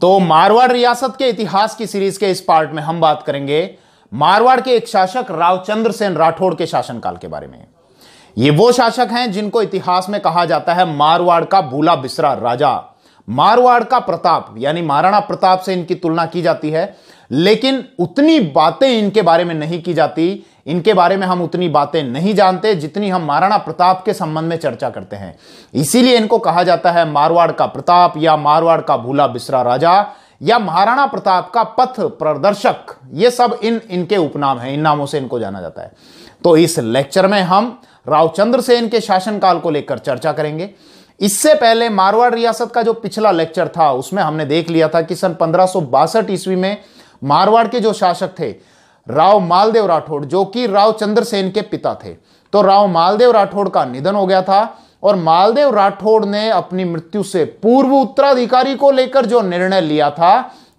तो मारवाड़ रियासत के इतिहास की सीरीज के इस पार्ट में हम बात करेंगे मारवाड़ के एक शासक रावचंद्र सेन राठौड़ के शासनकाल के बारे में ये वो शासक हैं जिनको इतिहास में कहा जाता है मारवाड़ का भूला बिसरा राजा मारवाड़ का प्रताप यानी महाराणा प्रताप से इनकी तुलना की जाती है लेकिन उतनी बातें इनके बारे में नहीं की जाती इनके बारे में हम उतनी बातें नहीं जानते जितनी हम महाराणा प्रताप के संबंध में चर्चा करते हैं इसीलिए इनको कहा जाता है मारवाड़ का प्रताप या मारवाड़ का भूला बिसरा राजा या महाराणा प्रताप का पथ प्रदर्शक ये सब इन इनके उपनाम है इन नामों से इनको जाना जाता है तो इस लेक्चर में हम राव चंद्र सेन के शासनकाल को लेकर चर्चा करेंगे इससे पहले मारवाड़ रियासत का जो पिछला लेक्चर था उसमें हमने देख लिया था कि सन पंद्रह ईस्वी में मारवाड़ के जो शासक थे राव मालदेव राठौड़ जो कि राव चंद्रसेन के पिता थे तो राव मालदेव राठौड़ का निधन हो गया था और मालदेव राठौड़ ने अपनी मृत्यु से पूर्व उत्तराधिकारी को लेकर जो निर्णय लिया था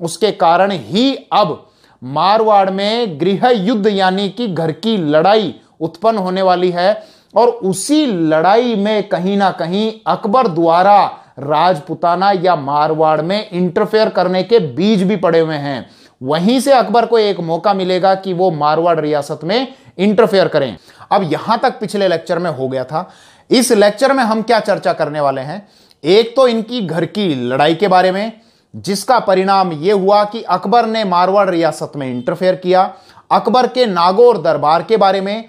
उसके कारण ही अब मारवाड़ में गृह युद्ध यानी कि घर की लड़ाई उत्पन्न होने वाली है और उसी लड़ाई में कहीं ना कहीं अकबर द्वारा राजपुताना या मारवाड़ में इंटरफेयर करने के बीज भी पड़े हुए हैं वहीं से अकबर को एक मौका मिलेगा कि वो मारवाड़ रियासत में इंटरफेयर करें अब यहां तक पिछले लेक्चर में हो गया था इस लेक्चर में हम क्या चर्चा करने वाले हैं एक तो इनकी घर की लड़ाई के बारे में जिसका परिणाम यह हुआ कि अकबर ने मारवाड़ रियासत में इंटरफेयर किया अकबर के नागौर दरबार के बारे में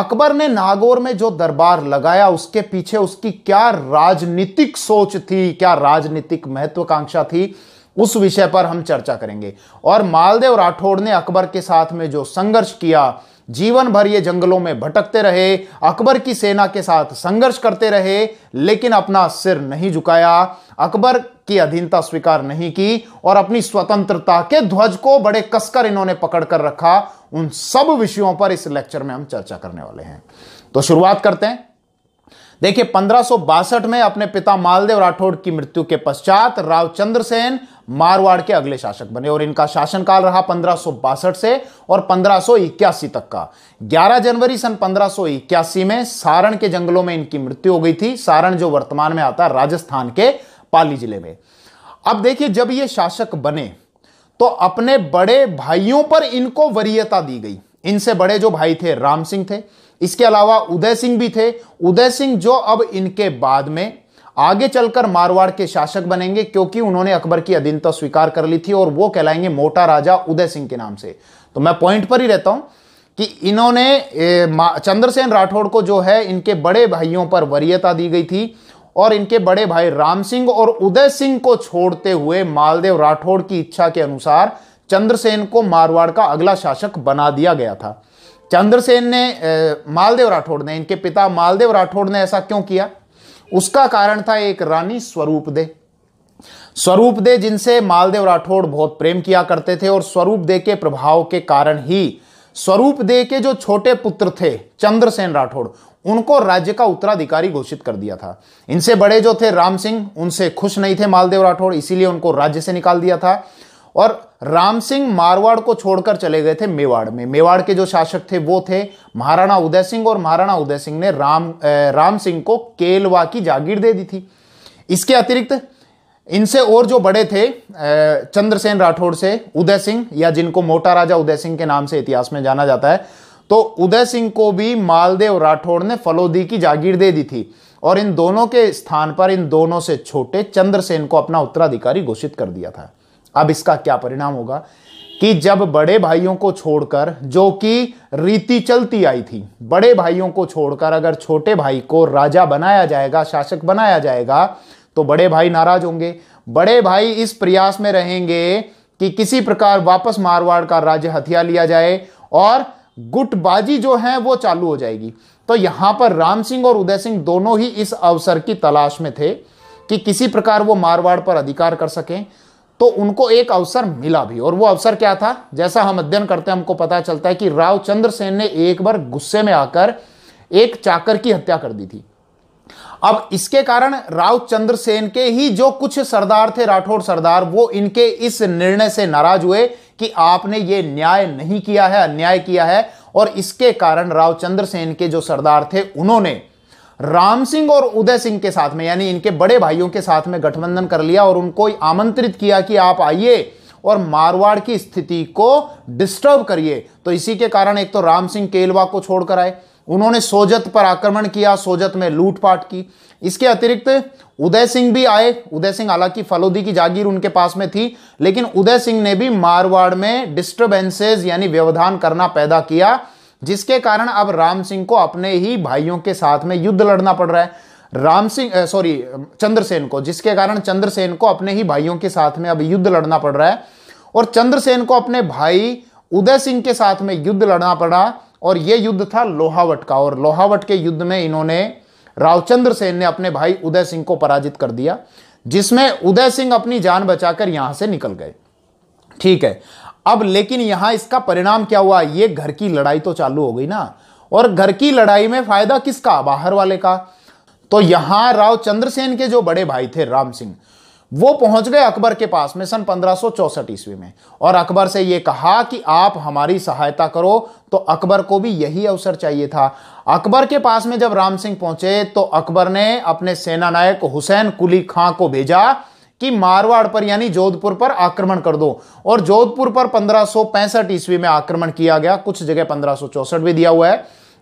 अकबर ने नागौर में जो दरबार लगाया उसके पीछे उसकी क्या राजनीतिक सोच थी क्या राजनीतिक महत्वाकांक्षा थी उस विषय पर हम चर्चा करेंगे और मालदेव राठौड़ ने अकबर के साथ में जो संघर्ष किया जीवन भर ये जंगलों में भटकते रहे अकबर की सेना के साथ संघर्ष करते रहे लेकिन अपना सिर नहीं झुकाया अकबर की अधीनता स्वीकार नहीं की और अपनी स्वतंत्रता के ध्वज को बड़े कसकर इन्होंने पकड़कर रखा उन सब विषयों पर इस लेक्चर में हम चर्चा करने वाले हैं तो शुरुआत करते हैं देखिए पंद्रह में अपने पिता मालदेव राठौड़ की मृत्यु के पश्चात राव चंद्रसेन मारवाड़ के अगले शासक बने और इनका शासनकाल रहा पंद्रह से और पंद्रह तक का 11 जनवरी सन पंद्रह में सारण के जंगलों में इनकी मृत्यु हो गई थी सारण जो वर्तमान में आता है राजस्थान के पाली जिले में अब देखिए जब ये शासक बने तो अपने बड़े भाइयों पर इनको वरीयता दी गई इनसे बड़े जो भाई थे राम सिंह थे इसके अलावा उदय सिंह भी थे उदय सिंह जो अब इनके बाद में आगे चलकर मारवाड़ के शासक बनेंगे क्योंकि उन्होंने अकबर की अधीनता स्वीकार कर ली थी और वो कहलाएंगे मोटा राजा उदय सिंह के नाम से तो मैं पॉइंट पर ही रहता हूं कि इन्होंने चंद्रसेन राठौड़ को जो है इनके बड़े भाइयों पर वरीयता दी गई थी और इनके बड़े भाई राम सिंह और उदय सिंह को छोड़ते हुए मालदेव राठौड़ की इच्छा के अनुसार चंद्रसेन को मारवाड़ का अगला शासक बना दिया गया था चंद्रसेन ने मालदेव राठौड़ ने इनके पिता मालदेव राठौड़ ने ऐसा क्यों किया उसका कारण था एक रानी स्वरूप दे स्वरूप दे जिनसे मालदेव राठौड़ बहुत प्रेम किया करते थे और स्वरूप दे के प्रभाव के कारण ही स्वरूप दे के जो छोटे पुत्र थे चंद्रसेन राठौड़ उनको राज्य का उत्तराधिकारी घोषित कर दिया था इनसे बड़े जो थे राम सिंह उनसे खुश नहीं थे मालदेव राठौड़ इसीलिए उनको राज्य से निकाल दिया था और राम सिंह मारवाड़ को छोड़कर चले गए थे मेवाड़ में मेवाड़ के जो शासक थे वो थे महाराणा उदय सिंह और महाराणा उदय सिंह ने राम राम सिंह को केलवा की जागीर दे दी थी इसके अतिरिक्त इनसे और जो बड़े थे चंद्रसेन राठौड़ से उदय सिंह या जिनको मोटा राजा उदय सिंह के नाम से इतिहास में जाना जाता है तो उदय सिंह को भी मालदेव राठौड़ ने फलोदी की जागीर दे दी थी और इन दोनों के स्थान पर इन दोनों से छोटे चंद्रसेन को अपना उत्तराधिकारी घोषित कर दिया था अब इसका क्या परिणाम होगा कि जब बड़े भाइयों को छोड़कर जो कि रीति चलती आई थी बड़े भाइयों को छोड़कर अगर छोटे भाई को राजा बनाया जाएगा शासक बनाया जाएगा तो बड़े भाई नाराज होंगे बड़े भाई इस प्रयास में रहेंगे कि किसी प्रकार वापस मारवाड़ का राज्य हथिया लिया जाए और गुटबाजी जो है वो चालू हो जाएगी तो यहां पर राम सिंह और उदय सिंह दोनों ही इस अवसर की तलाश में थे कि किसी प्रकार वो मारवाड़ पर अधिकार कर सकें तो उनको एक अवसर मिला भी और वो अवसर क्या था जैसा हम अध्ययन करते हैं हमको पता चलता है कि राव चंद्रसेन ने एक बार गुस्से में आकर एक चाकर की हत्या कर दी थी अब इसके कारण राव चंद्रसेन के ही जो कुछ सरदार थे राठौड़ सरदार वो इनके इस निर्णय से नाराज हुए कि आपने ये न्याय नहीं किया है अन्याय किया है और इसके कारण राव चंद्रसेन के जो सरदार थे उन्होंने राम सिंह और उदय सिंह के साथ में यानी इनके बड़े भाइयों के साथ में गठबंधन कर लिया और उनको आमंत्रित किया कि आप आइए और मारवाड़ की स्थिति को डिस्टर्ब करिए तो इसी के कारण एक तो राम सिंह केलवा को छोड़कर आए उन्होंने सोजत पर आक्रमण किया सोजत में लूटपाट की इसके अतिरिक्त उदय सिंह भी आए उदय सिंह हालांकि फलोदी की जागीर उनके पास में थी लेकिन उदय सिंह ने भी मारवाड़ में डिस्टर्बेंसेज यानी व्यवधान करना पैदा किया जिसके कारण अब राम सिंह को अपने ही भाइयों के साथ में युद्ध लड़ना पड़ रहा है राम सिंह सॉरी चंद्रसेन को जिसके कारण चंद्रसेन को अपने ही भाइयों के साथ में अब युद्ध लड़ना पड़ रहा है और चंद्रसेन को अपने भाई उदय सिंह के साथ में युद्ध लड़ना पड़ा और यह युद्ध था लोहावट का और लोहावट के युद्ध में इन्होंने रावचंद्र सेन ने अपने भाई उदय सिंह को पराजित कर दिया जिसमें उदय सिंह अपनी जान बचाकर यहां से निकल गए ठीक है अब लेकिन यहां इसका परिणाम क्या हुआ ये घर की लड़ाई तो चालू हो गई ना और घर की लड़ाई में फायदा किसका बाहर वाले का तो यहां राव चंद्रसेन के जो बड़े भाई थे राम सिंह वो पहुंच गए अकबर के पास में सन पंद्रह ईस्वी में और अकबर से ये कहा कि आप हमारी सहायता करो तो अकबर को भी यही अवसर चाहिए था अकबर के पास में जब राम सिंह पहुंचे तो अकबर ने अपने सेनानायक हुसैन कुली खां को भेजा कि मारवाड़ पर यानी जोधपुर पर आक्रमण कर दो और जोधपुर पर पंद्रह ईस्वी में आक्रमण किया गया कुछ जगह पंद्रह भी दिया हुआ है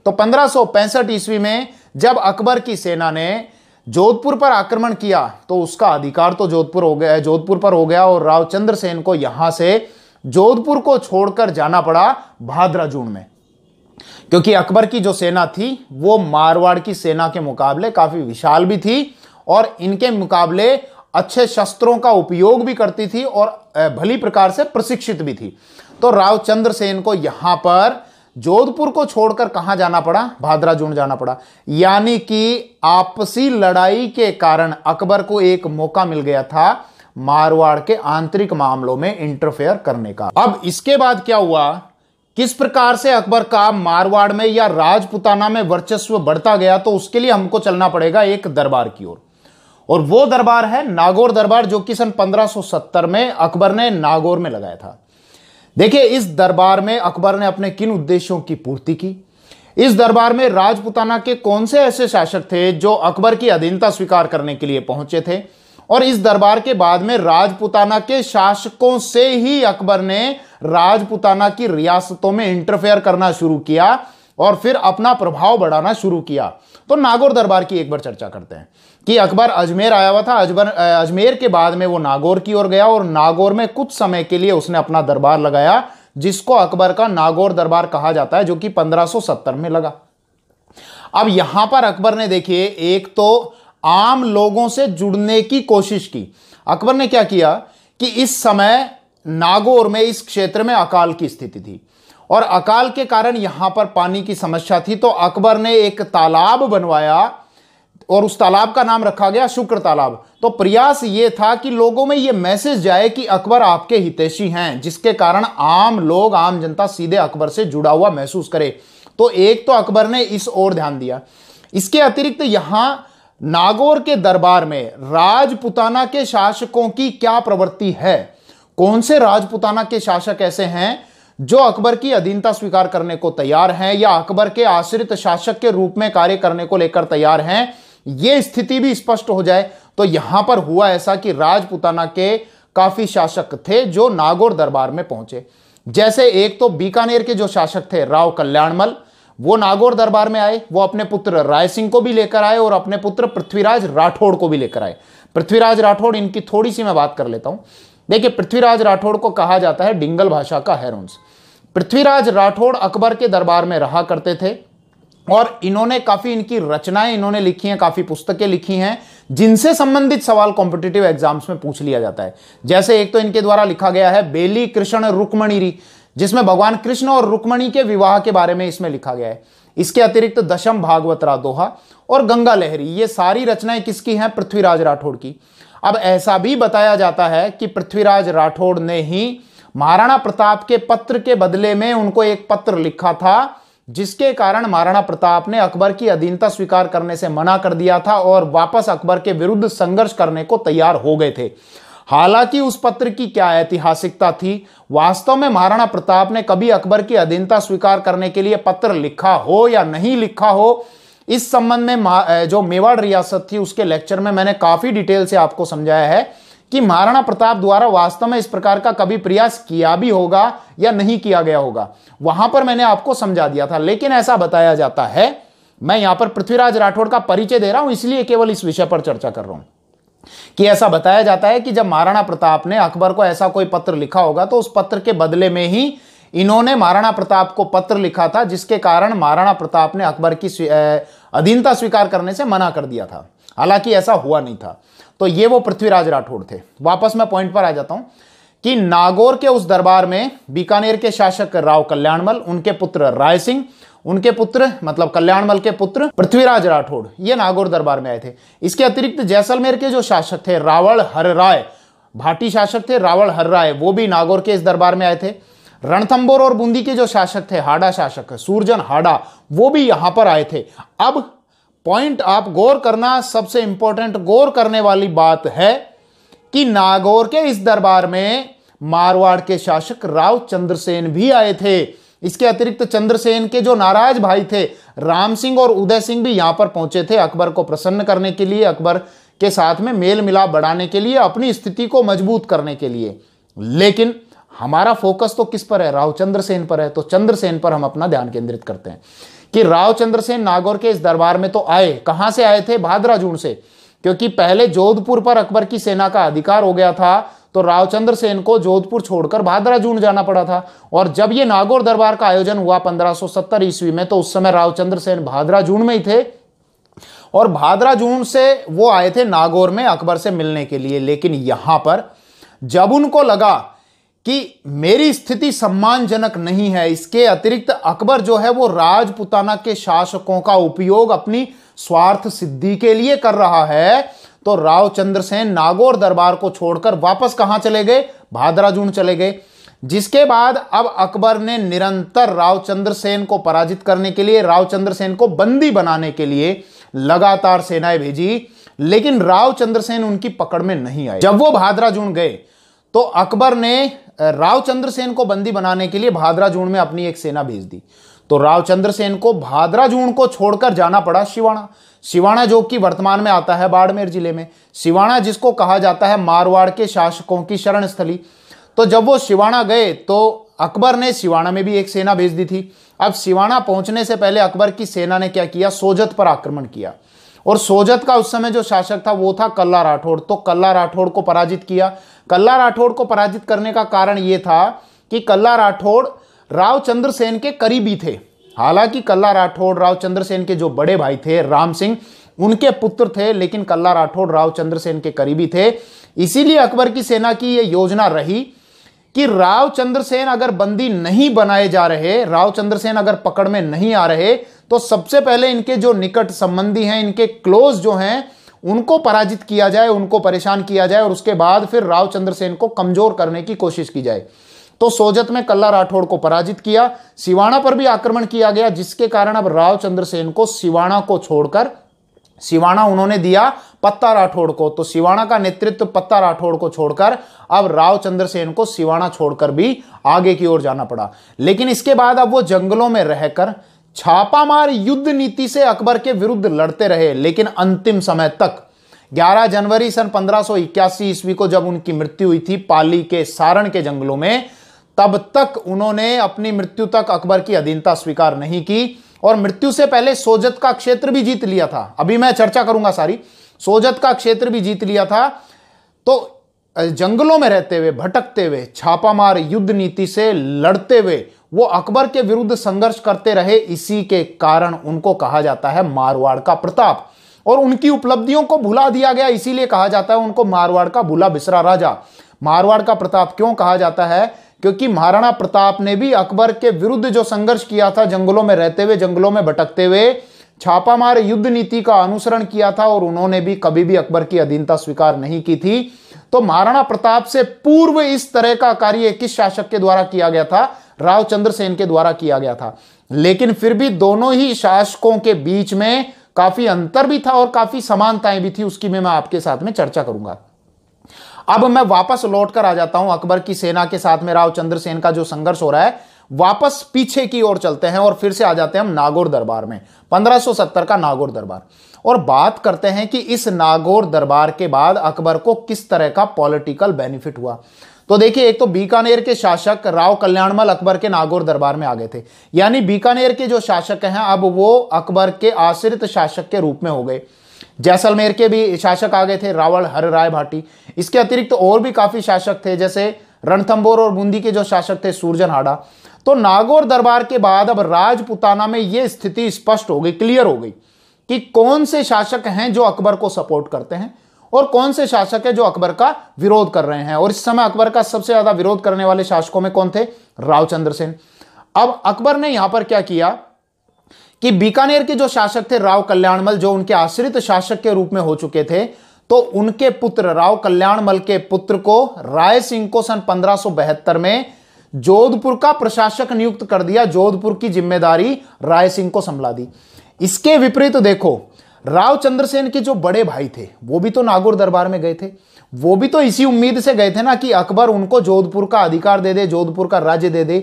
तो पंद्रह ईस्वी में जब अकबर की सेना ने जोधपुर पर आक्रमण किया तो उसका अधिकार तो जोधपुर हो गया जोधपुर पर हो गया और रावचंद्र सेन को यहां से जोधपुर को छोड़कर जाना पड़ा भाद्राजून में क्योंकि अकबर की जो सेना थी वो मारवाड़ की सेना के मुकाबले काफी विशाल भी थी और इनके मुकाबले अच्छे शस्त्रों का उपयोग भी करती थी और भली प्रकार से प्रशिक्षित भी थी तो राव चंद्रसेन को यहां पर जोधपुर को छोड़कर कहां जाना पड़ा जून जाना पड़ा यानी कि आपसी लड़ाई के कारण अकबर को एक मौका मिल गया था मारवाड़ के आंतरिक मामलों में इंटरफेयर करने का अब इसके बाद क्या हुआ किस प्रकार से अकबर का मारवाड़ में या राजपुताना में वर्चस्व बढ़ता गया तो उसके लिए हमको चलना पड़ेगा एक दरबार की ओर और वो दरबार है नागौर दरबार जो कि सन 1570 में अकबर ने नागौर में लगाया था देखिए इस दरबार में अकबर ने अपने किन उद्देश्यों की पूर्ति की इस दरबार में राजपुताना के कौन से ऐसे शासक थे जो अकबर की अधीनता स्वीकार करने के लिए पहुंचे थे और इस दरबार के बाद में राजपुताना के शासकों से ही अकबर ने राजपुताना की रियासतों में इंटरफेयर करना शुरू किया और फिर अपना प्रभाव बढ़ाना शुरू किया तो नागौर दरबार की एक बार चर्चा करते हैं कि अकबर अजमेर आया हुआ था अजबर अजमेर के बाद में वो नागौर की ओर गया और नागौर में कुछ समय के लिए उसने अपना दरबार लगाया जिसको अकबर का नागौर दरबार कहा जाता है जो कि 1570 में लगा अब यहां पर अकबर ने देखिए एक तो आम लोगों से जुड़ने की कोशिश की अकबर ने क्या किया कि इस समय नागौर में इस क्षेत्र में अकाल की स्थिति थी और अकाल के कारण यहां पर पानी की समस्या थी तो अकबर ने एक तालाब बनवाया और उस तालाब का नाम रखा गया शुक्र तालाब तो प्रयास ये था कि लोगों में ये मैसेज जाए कि अकबर आपके हितैषी हैं जिसके कारण आम लोग आम जनता सीधे अकबर से जुड़ा हुआ महसूस करे तो एक तो अकबर ने इस ओर ध्यान दिया इसके अतिरिक्त यहां नागौर के दरबार में राजपुताना के शासकों की क्या प्रवृत्ति है कौन से राजपुताना के शासक ऐसे हैं जो अकबर की अधीनता स्वीकार करने को तैयार हैं या अकबर के आश्रित शासक के रूप में कार्य करने को लेकर तैयार हैं यह स्थिति भी स्पष्ट हो जाए तो यहां पर हुआ ऐसा कि राजपुताना के काफी शासक थे जो नागौर दरबार में पहुंचे जैसे एक तो बीकानेर के जो शासक थे राव कल्याणमल वो नागौर दरबार में आए वो अपने पुत्र राय सिंह को भी लेकर आए और अपने पुत्र पृथ्वीराज राठौड़ को भी लेकर आए पृथ्वीराज राठौड़ इनकी थोड़ी सी मैं बात कर लेता हूं देखिए पृथ्वीराज राठौड़ को कहा जाता है डिंगल भाषा का हेरोन्स पृथ्वीराज राठौड़ अकबर के दरबार में रहा करते थे और इन्होंने काफ़ी इनकी रचनाएं इन्होंने लिखी हैं काफ़ी पुस्तकें लिखी हैं जिनसे संबंधित सवाल कॉम्पिटेटिव एग्जाम्स में पूछ लिया जाता है जैसे एक तो इनके द्वारा लिखा गया है बेली कृष्ण रुक्मणिरी जिसमें भगवान कृष्ण और रुक्मणी के विवाह के बारे में इसमें लिखा गया है इसके अतिरिक्त दशम भागवत रादोहा और गंगा लहरी ये सारी रचनाएं किसकी हैं पृथ्वीराज राठौड़ की अब ऐसा भी बताया जाता है कि पृथ्वीराज राठौड़ ने ही महाराणा प्रताप के पत्र के बदले में उनको एक पत्र लिखा था जिसके कारण महाराणा प्रताप ने अकबर की अधीनता स्वीकार करने से मना कर दिया था और वापस अकबर के विरुद्ध संघर्ष करने को तैयार हो गए थे हालांकि उस पत्र की क्या ऐतिहासिकता थी वास्तव में महाराणा प्रताप ने कभी अकबर की अधीनता स्वीकार करने के लिए पत्र लिखा हो या नहीं लिखा हो इस संबंध में जो मेवाड़ रियासत थी उसके लेक्चर में मैंने काफी डिटेल से आपको समझाया है कि महाराणा प्रताप द्वारा वास्तव में इस प्रकार का कभी प्रयास किया भी होगा या नहीं किया गया होगा वहां पर मैंने आपको समझा दिया था लेकिन ऐसा बताया जाता है मैं यहां पर पृथ्वीराज राठौड़ का परिचय दे रहा हूं इसलिए केवल इस विषय पर चर्चा कर रहा हूं कि ऐसा बताया जाता है कि जब महाराणा प्रताप ने अकबर को ऐसा कोई पत्र लिखा होगा तो उस पत्र के बदले में ही इन्होंने महाराणा प्रताप को पत्र लिखा था जिसके कारण महाराणा प्रताप ने अकबर की अधीनता स्वीकार करने से मना कर दिया था हालांकि ऐसा हुआ नहीं था तो ये वो पृथ्वीराज राठौड़ थे वापस मैं पॉइंट पर आ जाता हूं कि नागौर के उस दरबार में बीकानेर के शासक राव कल्याणमल उनके पुत्र राय सिंह उनके पुत्र मतलब कल्याणमल के पुत्र पृथ्वीराज राठौड़ ये नागौर दरबार में आए थे इसके अतिरिक्त जैसलमेर के जो शासक थे रावण हर राय भाटी शासक थे रावण हर राय वो भी नागौर के इस दरबार में आए थे रणथंबोर और बूंदी के जो शासक थे हाडा शासक सूरजन हाडा वो भी यहां पर आए थे अब पॉइंट आप गौर करना सबसे इंपॉर्टेंट गौर करने वाली बात है कि नागौर के इस दरबार में मारवाड़ के शासक राव चंद्रसेन भी आए थे इसके अतिरिक्त चंद्रसेन के जो नाराज भाई थे राम सिंह और उदय सिंह भी यहां पर पहुंचे थे अकबर को प्रसन्न करने के लिए अकबर के साथ में मेल मिलाप बढ़ाने के लिए अपनी स्थिति को मजबूत करने के लिए लेकिन हमारा फोकस तो किस पर है राव चंद्रसेन पर है तो चंद्रसेन पर हम अपना ध्यान केंद्रित करते हैं कि राव चंद्रसेन नागौर के इस दरबार में तो आए कहां से आए थे जून से क्योंकि पहले जोधपुर पर अकबर की सेना का अधिकार हो गया था तो रावचंद्र सेन को जोधपुर छोड़कर भाद्राजून जाना पड़ा था और जब ये नागौर दरबार का आयोजन हुआ 1570 ईस्वी में तो उस समय रावचंद्र सेन जून में ही थे और भाद्राजून से वो आए थे नागौर में अकबर से मिलने के लिए लेकिन यहां पर जब उनको लगा कि मेरी स्थिति सम्मानजनक नहीं है इसके अतिरिक्त अकबर जो है वो राजपुताना के शासकों का उपयोग अपनी स्वार्थ सिद्धि के लिए कर रहा है तो राव चंद्रसेन नागौर दरबार को छोड़कर वापस कहां चले गए भादराजून चले गए जिसके बाद अब अकबर ने निरंतर राव चंद्रसेन को पराजित करने के लिए राव चंद्रसेन को बंदी बनाने के लिए लगातार सेनाएं भेजी लेकिन राव चंद्रसेन उनकी पकड़ में नहीं आए जब वो भादराजून गए तो अकबर ने राव चंद्रसेन को बंदी बनाने के लिए भाद्राजून में अपनी एक सेना भेज दी तो राव चंद्रसेन को भादरा जून को छोड़कर जाना पड़ा शिवाणा शिवाणा जो कि वर्तमान में आता है बाड़मेर जिले में शिवाणा जिसको कहा जाता है मारवाड़ के शासकों की शरण स्थली तो जब वो शिवाणा गए तो अकबर ने शिवाणा में भी एक सेना भेज दी थी अब शिवाणा पहुंचने से पहले अकबर की सेना ने क्या किया सोजत पर आक्रमण किया और सोजत का उस समय जो शासक था वो था कल्ला राठौड़ तो कल्ला राठौड़ को पराजित किया कल्ला राठौड़ को पराजित करने का कारण यह था कि कल्ला राठौड़ राव चंद्रसेन के करीबी थे हालांकि कल्ला राठौड़ राव चंद्रसेन के जो बड़े भाई थे राम सिंह उनके पुत्र थे लेकिन कल्ला राठौड़ राव चंद्रसेन के करीबी थे इसीलिए अकबर की सेना की यह योजना रही कि राव चंद्रसेन अगर बंदी नहीं बनाए जा रहे राव चंद्रसेन अगर पकड़ में नहीं आ रहे तो सबसे पहले इनके जो निकट संबंधी हैं इनके क्लोज जो हैं उनको पराजित किया जाए उनको परेशान किया जाए और उसके बाद फिर राव चंद्रसेन को कमजोर करने की कोशिश की जाए तो सोजत में कल्ला राठौड़ को पराजित किया सिवाणा पर भी आक्रमण किया गया जिसके कारण अब राव चंद्रसेन को सिवाणा को छोड़कर सिवाणा उन्होंने दिया पत्ता राठौड़ को तो सिवाणा का नेतृत्व पत्ता राठौड़ को छोड़कर अब राव चंद्रसेन को सिवाणा छोड़कर भी आगे की ओर जाना पड़ा लेकिन इसके बाद अब वो जंगलों में रहकर छापामार युद्ध नीति से अकबर के विरुद्ध लड़ते रहे लेकिन अंतिम समय तक 11 जनवरी सन 1581 ईस्वी को जब उनकी मृत्यु हुई थी पाली के सारण के जंगलों में तब तक उन्होंने अपनी मृत्यु तक अकबर की अधीनता स्वीकार नहीं की और मृत्यु से पहले सोजत का क्षेत्र भी जीत लिया था अभी मैं चर्चा करूंगा सारी सोजत का क्षेत्र भी जीत लिया था तो जंगलों में रहते हुए भटकते हुए छापामार युद्ध नीति से लड़ते हुए वो अकबर के विरुद्ध संघर्ष करते रहे इसी के कारण उनको कहा जाता है मारवाड़ का प्रताप और उनकी उपलब्धियों को भुला दिया गया इसीलिए कहा जाता है उनको मारवाड़ का भुला बिसरा राजा मारवाड़ का प्रताप क्यों कहा जाता है क्योंकि महाराणा प्रताप ने भी अकबर के विरुद्ध जो संघर्ष किया था जंगलों में रहते हुए जंगलों में भटकते हुए छापामार युद्ध नीति का अनुसरण किया था और उन्होंने भी कभी भी अकबर की अधीनता स्वीकार नहीं की थी तो महाराणा प्रताप से पूर्व इस तरह का कार्य किस शासक के द्वारा किया गया था राव चंद्रसेन के द्वारा किया गया था लेकिन फिर भी दोनों ही शासकों के बीच में काफी अंतर भी था और काफी समानताएं भी थी उसकी भी मैं आपके साथ में चर्चा करूंगा अब मैं वापस लौट कर आ जाता हूं अकबर की सेना के साथ में राव चंद्रसेन का जो संघर्ष हो रहा है वापस पीछे की ओर चलते हैं और फिर से आ जाते हैं हम नागौर दरबार में 1570 का नागौर दरबार और बात करते हैं कि इस नागौर दरबार के बाद अकबर को किस तरह का पॉलिटिकल बेनिफिट हुआ तो देखिए एक तो बीकानेर के शासक राव कल्याणमल अकबर के नागौर दरबार में आ गए थे यानी बीकानेर के जो शासक हैं अब वो अकबर के आश्रित शासक के रूप में हो गए जैसलमेर के भी शासक आ गए थे रावल हर राय भाटी इसके अतिरिक्त तो और भी काफी शासक थे जैसे रणथंबोर और बूंदी के जो शासक थे सूरजन हाडा तो नागौर दरबार के बाद अब राजपुताना में यह स्थिति स्पष्ट हो गई क्लियर हो गई कि कौन से शासक हैं जो अकबर को सपोर्ट करते हैं और कौन से शासक है जो अकबर का विरोध कर रहे हैं और इस समय अकबर का सबसे ज्यादा विरोध करने वाले शासकों में कौन थे राव सेन अब अकबर ने यहां पर क्या किया कि बीकानेर के जो शासक थे राव कल्याणमल जो उनके आश्रित शासक के रूप में हो चुके थे तो उनके पुत्र राव कल्याणमल के पुत्र को राय सिंह को सन पंद्रह में जोधपुर का प्रशासक नियुक्त कर दिया जोधपुर की जिम्मेदारी राय सिंह को संभला दी इसके विपरीत देखो राव चंद्रसेन के जो बड़े भाई थे वो भी तो नागौर दरबार में गए थे वो भी तो इसी उम्मीद से गए थे ना कि अकबर उनको जोधपुर का अधिकार दे दे जोधपुर का राज्य दे दे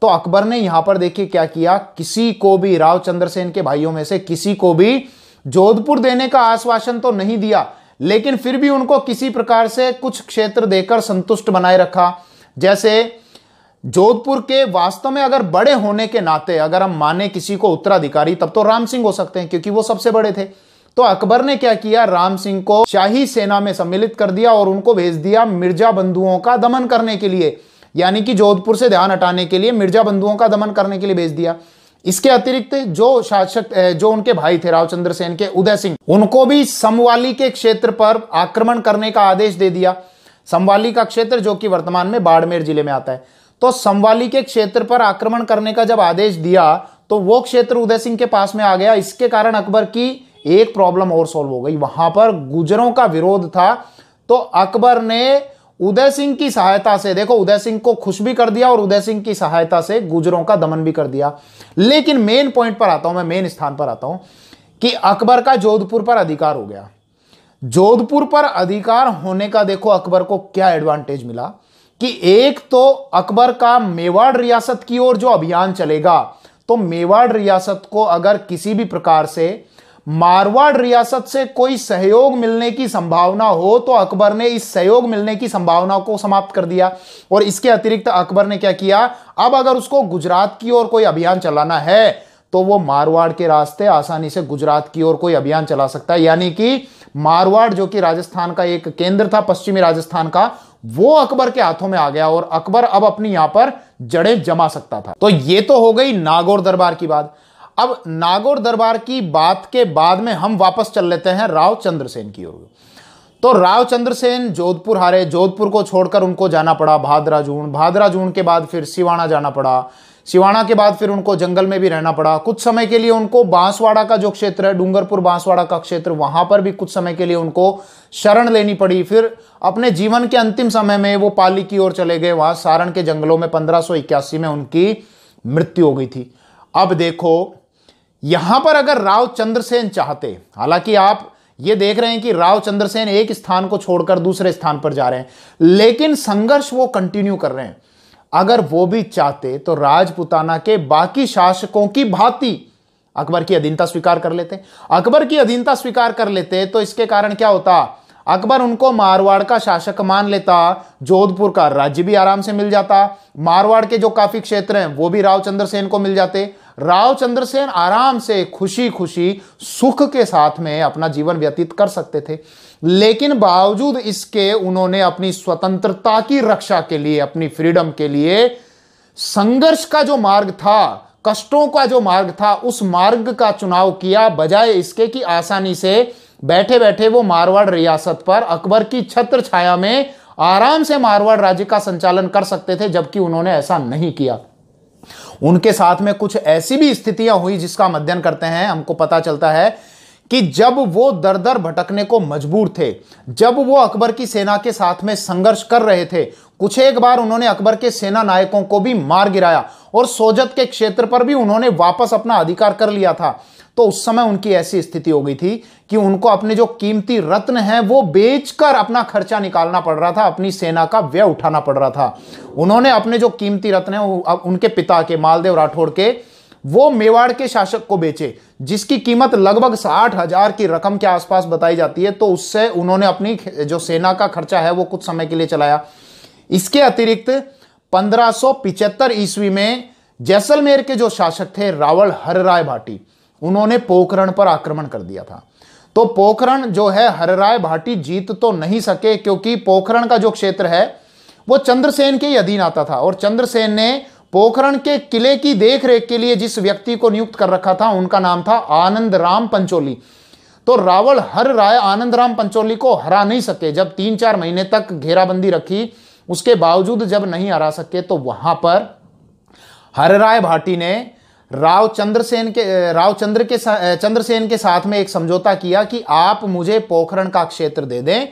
तो अकबर ने यहां पर देखिए क्या किया किसी को भी राव चंद्रसेन के भाइयों में से किसी को भी जोधपुर देने का आश्वासन तो नहीं दिया लेकिन फिर भी उनको किसी प्रकार से कुछ क्षेत्र देकर संतुष्ट बनाए रखा जैसे जोधपुर के वास्तव में अगर बड़े होने के नाते अगर हम माने किसी को उत्तराधिकारी तब तो राम सिंह हो सकते हैं क्योंकि वो सबसे बड़े थे तो अकबर ने क्या किया राम सिंह को शाही सेना में सम्मिलित कर दिया और उनको भेज दिया मिर्जा बंधुओं का दमन करने के लिए यानी कि जोधपुर से ध्यान हटाने के लिए मिर्जा बंधुओं का दमन करने के लिए भेज दिया इसके अतिरिक्त जो शासक जो उनके भाई थे रावचंद्र सेन के उदय सिंह उनको भी समवाली के क्षेत्र पर आक्रमण करने का आदेश दे दिया समवाली का क्षेत्र जो कि वर्तमान में बाड़मेर जिले में आता है तो संवाली के क्षेत्र पर आक्रमण करने का जब आदेश दिया तो वो क्षेत्र उदय सिंह के पास में आ गया इसके कारण अकबर की एक प्रॉब्लम और सॉल्व हो गई वहां पर गुजरों का विरोध था तो अकबर ने उदय सिंह की सहायता से देखो उदय सिंह को खुश भी कर दिया और उदय सिंह की सहायता से गुजरों का दमन भी कर दिया लेकिन मेन पॉइंट पर आता हूं मैं मेन स्थान पर आता हूं कि अकबर का जोधपुर पर अधिकार हो गया जोधपुर पर अधिकार होने का देखो अकबर को क्या एडवांटेज मिला कि एक तो अकबर का मेवाड़ रियासत की ओर जो अभियान चलेगा तो मेवाड़ रियासत को अगर किसी भी प्रकार से मारवाड़ रियासत से कोई सहयोग मिलने की संभावना हो तो अकबर ने इस सहयोग मिलने की संभावना को समाप्त कर दिया और इसके अतिरिक्त अकबर ने क्या किया अब अगर उसको गुजरात की ओर कोई अभियान चलाना है तो वो मारवाड़ के रास्ते आसानी से गुजरात की ओर कोई अभियान चला सकता है यानी कि मारवाड़ जो कि राजस्थान का एक केंद्र था पश्चिमी राजस्थान का वो अकबर के हाथों में आ गया और अकबर अब अपनी यहां पर जड़ें जमा सकता था तो ये तो हो गई नागौर दरबार की बात अब नागौर दरबार की बात के बाद में हम वापस चल लेते हैं राव चंद्रसेन की ओर तो राव चंद्रसेन जोधपुर हारे जोधपुर को छोड़कर उनको जाना पड़ा भादराजून भादराजून के बाद फिर सिवाना जाना पड़ा सिवाना के बाद फिर उनको जंगल में भी रहना पड़ा कुछ समय के लिए उनको बांसवाड़ा का जो क्षेत्र है डूंगरपुर बांसवाड़ा का क्षेत्र वहां पर भी कुछ समय के लिए उनको शरण लेनी पड़ी फिर अपने जीवन के अंतिम समय में वो पाली की ओर चले गए वहां सारण के जंगलों में पंद्रह में उनकी मृत्यु हो गई थी अब देखो यहां पर अगर राव चंद्रसेन चाहते हालांकि आप ये देख रहे हैं कि राव चंद्रसेन एक स्थान को छोड़कर दूसरे स्थान पर जा रहे हैं लेकिन संघर्ष वो कंटिन्यू कर रहे हैं अगर वो भी चाहते तो राजपुताना के बाकी शासकों की भांति अकबर की अधीनता स्वीकार कर लेते अकबर की अधीनता स्वीकार कर लेते तो इसके कारण क्या होता अकबर उनको मारवाड़ का शासक मान लेता जोधपुर का राज्य भी आराम से मिल जाता मारवाड़ के जो काफी क्षेत्र हैं वो भी राव चंद्रसेन को मिल जाते राव चंद्रसेन आराम से खुशी खुशी सुख के साथ में अपना जीवन व्यतीत कर सकते थे लेकिन बावजूद इसके उन्होंने अपनी स्वतंत्रता की रक्षा के लिए अपनी फ्रीडम के लिए संघर्ष का जो मार्ग था कष्टों का जो मार्ग था उस मार्ग का चुनाव किया बजाय इसके कि आसानी से बैठे बैठे वो मारवाड़ रियासत पर अकबर की छत्र छाया में आराम से मारवाड़ राज्य का संचालन कर सकते थे जबकि उन्होंने ऐसा नहीं किया उनके साथ में कुछ ऐसी भी स्थितियां हुई जिसका अध्ययन करते हैं हमको पता चलता है कि जब वो दर दर भटकने को मजबूर थे जब वो अकबर की सेना के साथ में संघर्ष कर रहे थे कुछ एक बार उन्होंने अकबर के सेना नायकों को भी मार गिराया और सोजत के क्षेत्र पर भी उन्होंने वापस अपना अधिकार कर लिया था तो उस समय उनकी ऐसी स्थिति हो गई थी कि उनको अपने जो कीमती रत्न है वो बेचकर अपना खर्चा निकालना पड़ रहा था अपनी सेना का व्यय उठाना पड़ रहा था उन्होंने अपने जो कीमती रत्न है उनके पिता के मालदेव राठौड़ के वो मेवाड़ के शासक को बेचे जिसकी कीमत लगभग साठ हजार की रकम के आसपास बताई जाती है तो उससे उन्होंने अपनी जो सेना का खर्चा है वो कुछ समय के लिए चलाया इसके अतिरिक्त पंद्रह ईस्वी में जैसलमेर के जो शासक थे रावल हर राय भाटी उन्होंने पोखरण पर आक्रमण कर दिया था तो पोखरण जो है हर राय भाटी जीत तो नहीं सके क्योंकि पोखरण का जो क्षेत्र है वो चंद्रसेन के अधीन आता था और चंद्रसेन ने पोखरण के किले की देखरेख के लिए जिस व्यक्ति को नियुक्त कर रखा था उनका नाम था आनंद राम पंचोली तो रावण हर राय आनंद राम पंचोली को हरा नहीं सके जब तीन चार महीने तक घेराबंदी रखी उसके बावजूद जब नहीं हरा सके तो वहां पर हर राय भाटी ने राव चंद्रसेन के राव चंद्र के चंद्रसेन के साथ में एक समझौता किया कि आप मुझे पोखरण का क्षेत्र दे दें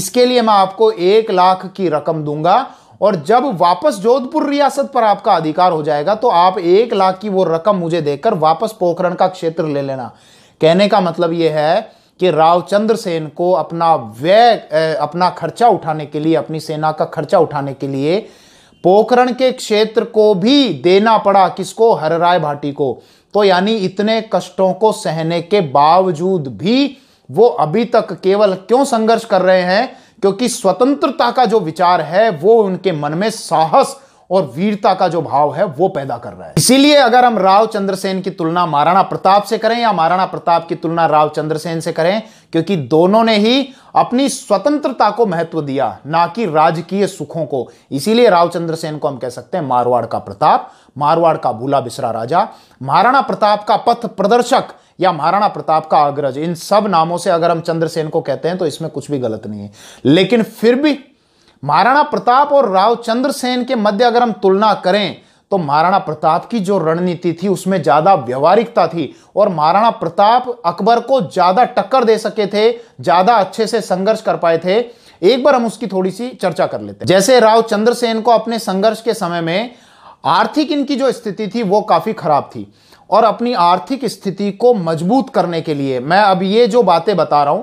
इसके लिए मैं आपको एक लाख की रकम दूंगा और जब वापस जोधपुर रियासत पर आपका अधिकार हो जाएगा तो आप एक लाख की वो रकम मुझे देकर वापस पोखरण का क्षेत्र ले लेना कहने का मतलब यह है कि राव सेन को अपना व्यय अपना खर्चा उठाने के लिए अपनी सेना का खर्चा उठाने के लिए पोखरण के क्षेत्र को भी देना पड़ा किसको हरराय भाटी को तो यानी इतने कष्टों को सहने के बावजूद भी वो अभी तक केवल क्यों संघर्ष कर रहे हैं क्योंकि स्वतंत्रता का जो विचार है वो उनके मन में साहस और वीरता का जो भाव है वो पैदा कर रहा है इसीलिए अगर हम राव चंद्रसेन की तुलना महाराणा प्रताप से करें या महाराणा प्रताप की तुलना राव चंद्रसेन से करें क्योंकि दोनों ने ही अपनी स्वतंत्रता को महत्व दिया ना कि राजकीय सुखों को इसीलिए राव चंद्रसेन को हम कह सकते हैं मारवाड़ का प्रताप मारवाड़ का भूला बिसरा राजा महाराणा प्रताप का पथ प्रदर्शक या महाराणा प्रताप का अग्रज इन सब नामों से अगर हम चंद्रसेन को कहते हैं तो इसमें कुछ भी गलत नहीं है लेकिन फिर भी महाराणा प्रताप और राव चंद्र सेन के मध्य अगर हम तुलना करें तो महाराणा प्रताप की जो रणनीति थी उसमें ज्यादा व्यवहारिकता थी और महाराणा प्रताप अकबर को ज्यादा टक्कर दे सके थे ज्यादा अच्छे से संघर्ष कर पाए थे एक बार हम उसकी थोड़ी सी चर्चा कर लेते हैं जैसे राव चंद्रसेन को अपने संघर्ष के समय में आर्थिक इनकी जो स्थिति थी वो काफी खराब थी और अपनी आर्थिक स्थिति को मजबूत करने के लिए मैं अब ये जो बातें बता रहा हूं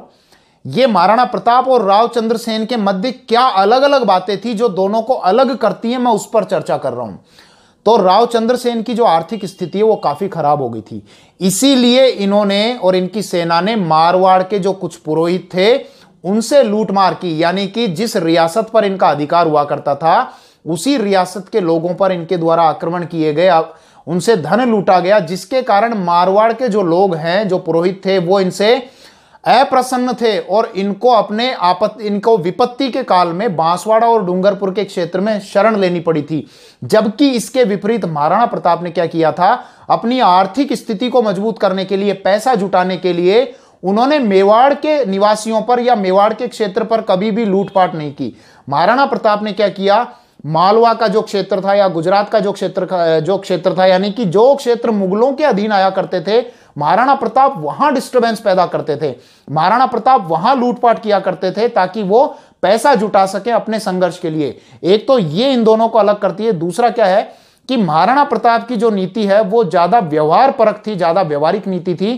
ये महाराणा प्रताप और राव चंद्र सेन के मध्य क्या अलग अलग बातें थी जो दोनों को अलग करती हैं मैं उस पर चर्चा कर रहा हूं तो राव चंद्रसेन सेन की जो आर्थिक स्थिति है वो काफी खराब हो गई थी इसीलिए इन्होंने और इनकी सेना ने मारवाड़ के जो कुछ पुरोहित थे उनसे लूटमार की यानी कि जिस रियासत पर इनका अधिकार हुआ करता था उसी रियासत के लोगों पर इनके द्वारा आक्रमण किए गए उनसे धन लूटा गया जिसके कारण मारवाड़ के जो लोग हैं जो पुरोहित थे वो इनसे अप्रसन्न थे और इनको अपने आपत इनको विपत्ति के काल में बांसवाड़ा और डूंगरपुर के क्षेत्र में शरण लेनी पड़ी थी जबकि इसके विपरीत महाराणा प्रताप ने क्या किया था अपनी आर्थिक स्थिति को मजबूत करने के लिए पैसा जुटाने के लिए उन्होंने मेवाड़ के निवासियों पर या मेवाड़ के क्षेत्र पर कभी भी लूटपाट नहीं की महाराणा प्रताप ने क्या किया मालवा का जो क्षेत्र था या गुजरात का जो क्षेत्र जो क्षेत्र था यानी कि जो क्षेत्र मुगलों के अधीन आया करते थे महाराणा प्रताप वहां डिस्टर्बेंस पैदा करते थे महाराणा प्रताप वहां लूटपाट किया करते थे ताकि वो पैसा जुटा सके अपने संघर्ष के लिए एक तो ये इन दोनों को अलग करती है दूसरा क्या है कि महाराणा प्रताप की जो नीति है वो ज्यादा व्यवहार परक थी ज्यादा व्यवहारिक नीति थी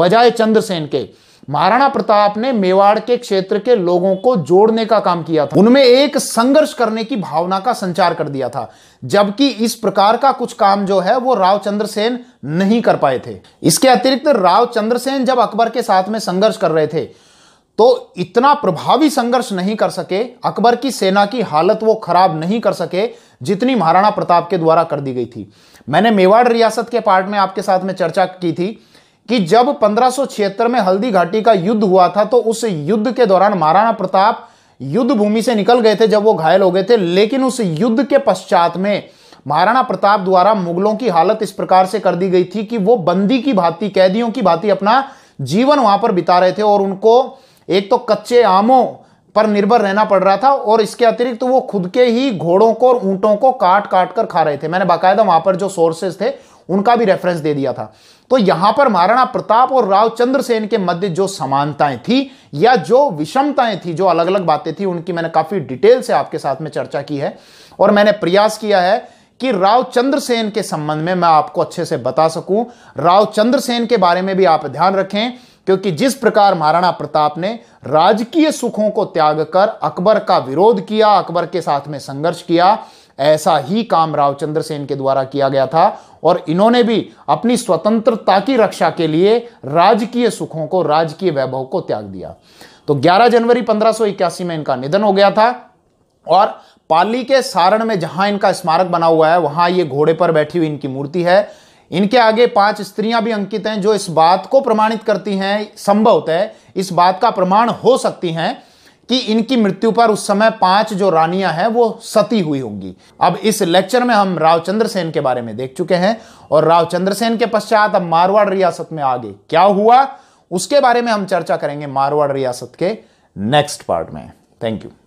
बजाय चंद्रसेन के महाराणा प्रताप ने मेवाड़ के क्षेत्र के लोगों को जोड़ने का काम किया था उनमें एक संघर्ष करने की भावना का संचार कर दिया था जबकि इस प्रकार का कुछ काम जो है वो राव चंद्रसेन नहीं कर पाए थे इसके अतिरिक्त राव चंद्रसेन जब अकबर के साथ में संघर्ष कर रहे थे तो इतना प्रभावी संघर्ष नहीं कर सके अकबर की सेना की हालत वो खराब नहीं कर सके जितनी महाराणा प्रताप के द्वारा कर दी गई थी मैंने मेवाड़ रियासत के पार्ट में आपके साथ में चर्चा की थी कि जब पंद्रह में हल्दी घाटी का युद्ध हुआ था तो उस युद्ध के दौरान महाराणा प्रताप युद्ध भूमि से निकल गए थे जब वो घायल हो गए थे लेकिन उस युद्ध के पश्चात में महाराणा प्रताप द्वारा मुगलों की हालत इस प्रकार से कर दी गई थी कि वो बंदी की भांति कैदियों की भांति अपना जीवन वहां पर बिता रहे थे और उनको एक तो कच्चे आमों पर निर्भर रहना पड़ रहा था और इसके अतिरिक्त तो वो खुद के ही घोड़ों को और ऊंटों को काट काट कर खा रहे थे मैंने बाकायदा वहां पर जो सोर्सेज थे उनका भी रेफरेंस दे दिया था तो यहां पर महाराणा प्रताप और राव चंद्रसेन के मध्य जो समानताएं थी या जो विषमताएं थी जो अलग अलग बातें थी उनकी मैंने काफी डिटेल से आपके साथ में चर्चा की है और मैंने प्रयास किया है कि राव चंद्रसेन के संबंध में मैं आपको अच्छे से बता सकूं राव चंद्रसेन के बारे में भी आप ध्यान रखें क्योंकि जिस प्रकार महाराणा प्रताप ने राजकीय सुखों को त्याग कर अकबर का विरोध किया अकबर के साथ में संघर्ष किया ऐसा ही काम राव चंद्रसेन के द्वारा किया गया था और इन्होंने भी अपनी स्वतंत्रता की रक्षा के लिए राजकीय सुखों को राजकीय वैभव को त्याग दिया तो 11 जनवरी 1581 में इनका निधन हो गया था और पाली के सारण में जहां इनका स्मारक बना हुआ है वहां ये घोड़े पर बैठी हुई इनकी मूर्ति है इनके आगे पांच स्त्रियां भी अंकित हैं जो इस बात को प्रमाणित करती हैं संभवतः है, इस बात का प्रमाण हो सकती हैं कि इनकी मृत्यु पर उस समय पांच जो रानियां हैं वो सती हुई होंगी अब इस लेक्चर में हम रावचंद्र सेन के बारे में देख चुके हैं और रावचंद्र सेन के पश्चात अब मारवाड़ रियासत में आगे क्या हुआ उसके बारे में हम चर्चा करेंगे मारवाड़ रियासत के नेक्स्ट पार्ट में थैंक यू